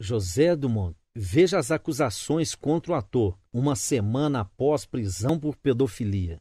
José Dumont, veja as acusações contra o ator, uma semana após prisão por pedofilia.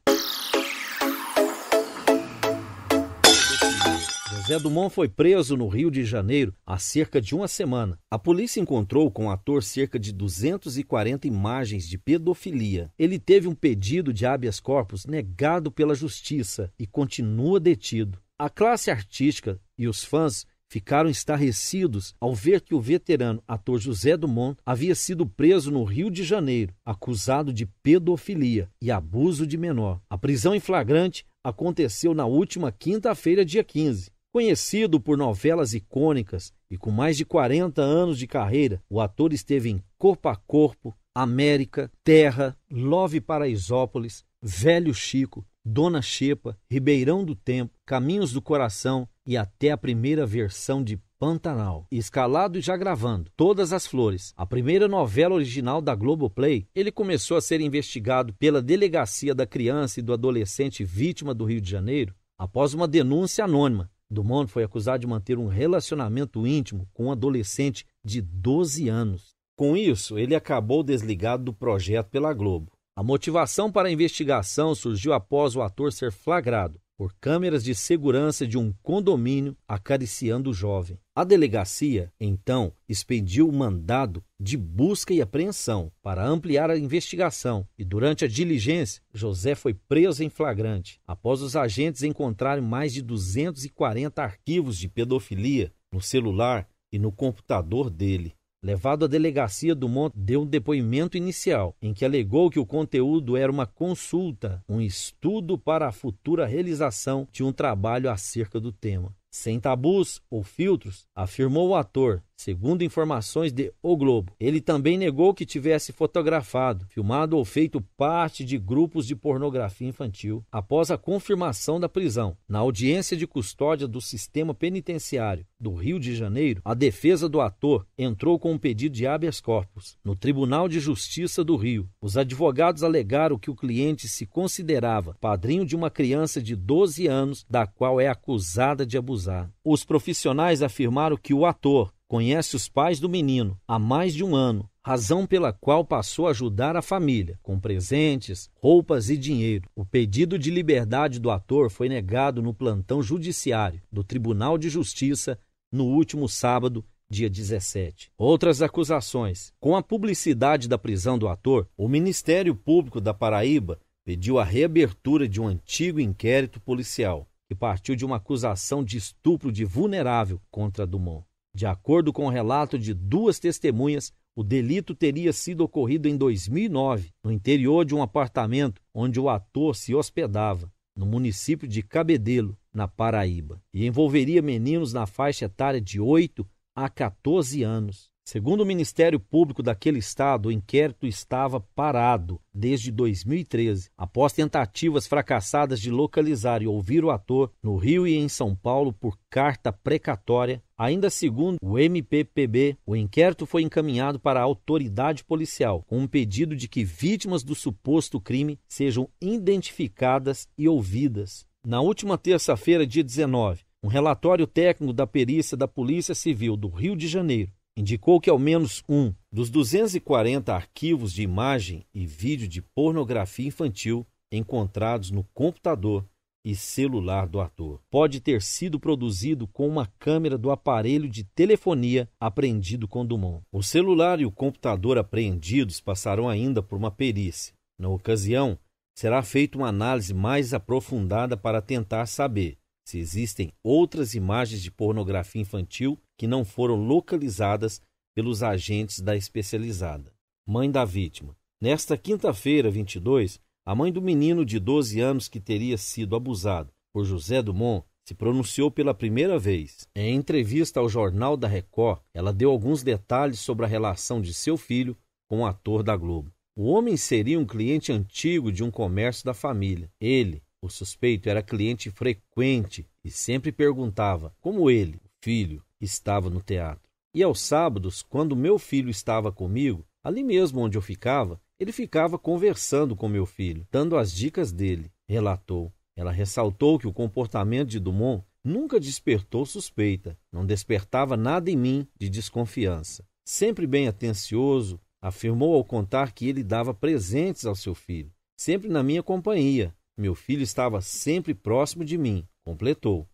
José Dumont foi preso no Rio de Janeiro há cerca de uma semana. A polícia encontrou com o ator cerca de 240 imagens de pedofilia. Ele teve um pedido de habeas corpus negado pela justiça e continua detido. A classe artística e os fãs ficaram estarrecidos ao ver que o veterano ator José Dumont havia sido preso no Rio de Janeiro, acusado de pedofilia e abuso de menor. A prisão em flagrante aconteceu na última quinta-feira, dia 15. Conhecido por novelas icônicas e com mais de 40 anos de carreira, o ator esteve em Corpo a Corpo, América, Terra, Love Paraisópolis, Velho Chico, Dona Xepa, Ribeirão do Tempo, Caminhos do Coração e até a primeira versão de Pantanal, escalado e já gravando Todas as Flores, a primeira novela original da Globoplay, ele começou a ser investigado pela Delegacia da Criança e do Adolescente Vítima do Rio de Janeiro após uma denúncia anônima. Dumont foi acusado de manter um relacionamento íntimo com um adolescente de 12 anos. Com isso, ele acabou desligado do projeto pela Globo. A motivação para a investigação surgiu após o ator ser flagrado por câmeras de segurança de um condomínio acariciando o jovem. A delegacia, então, expediu mandado de busca e apreensão para ampliar a investigação e, durante a diligência, José foi preso em flagrante após os agentes encontrarem mais de 240 arquivos de pedofilia no celular e no computador dele levado à delegacia do Monte, deu um depoimento inicial em que alegou que o conteúdo era uma consulta, um estudo para a futura realização de um trabalho acerca do tema. Sem tabus ou filtros, afirmou o ator, segundo informações de O Globo. Ele também negou que tivesse fotografado, filmado ou feito parte de grupos de pornografia infantil após a confirmação da prisão. Na audiência de custódia do sistema penitenciário do Rio de Janeiro, a defesa do ator entrou com um pedido de habeas corpus no Tribunal de Justiça do Rio. Os advogados alegaram que o cliente se considerava padrinho de uma criança de 12 anos da qual é acusada de abusar. Os profissionais afirmaram que o ator conhece os pais do menino há mais de um ano, razão pela qual passou a ajudar a família, com presentes, roupas e dinheiro. O pedido de liberdade do ator foi negado no plantão judiciário do Tribunal de Justiça no último sábado, dia 17. Outras acusações. Com a publicidade da prisão do ator, o Ministério Público da Paraíba pediu a reabertura de um antigo inquérito policial, que partiu de uma acusação de estupro de vulnerável contra Dumont. De acordo com o relato de duas testemunhas, o delito teria sido ocorrido em 2009, no interior de um apartamento onde o ator se hospedava, no município de Cabedelo, na Paraíba, e envolveria meninos na faixa etária de 8 a 14 anos. Segundo o Ministério Público daquele estado, o inquérito estava parado desde 2013, após tentativas fracassadas de localizar e ouvir o ator no Rio e em São Paulo por carta precatória. Ainda segundo o MPPB, o inquérito foi encaminhado para a autoridade policial, com um pedido de que vítimas do suposto crime sejam identificadas e ouvidas. Na última terça-feira, dia 19, um relatório técnico da perícia da Polícia Civil do Rio de Janeiro indicou que ao menos um dos 240 arquivos de imagem e vídeo de pornografia infantil encontrados no computador e celular do ator pode ter sido produzido com uma câmera do aparelho de telefonia apreendido com Dumont. O celular e o computador apreendidos passarão ainda por uma perícia. Na ocasião, será feita uma análise mais aprofundada para tentar saber se existem outras imagens de pornografia infantil que não foram localizadas pelos agentes da especializada. Mãe da vítima. Nesta quinta-feira, 22, a mãe do menino de 12 anos que teria sido abusado por José Dumont se pronunciou pela primeira vez. Em entrevista ao Jornal da Record, ela deu alguns detalhes sobre a relação de seu filho com o ator da Globo. O homem seria um cliente antigo de um comércio da família. Ele, o suspeito, era cliente frequente e sempre perguntava como ele, o filho, estava no teatro. E aos sábados, quando meu filho estava comigo, ali mesmo onde eu ficava, ele ficava conversando com meu filho, dando as dicas dele, relatou. Ela ressaltou que o comportamento de Dumont nunca despertou suspeita, não despertava nada em mim de desconfiança. Sempre bem atencioso, afirmou ao contar que ele dava presentes ao seu filho, sempre na minha companhia. Meu filho estava sempre próximo de mim, completou.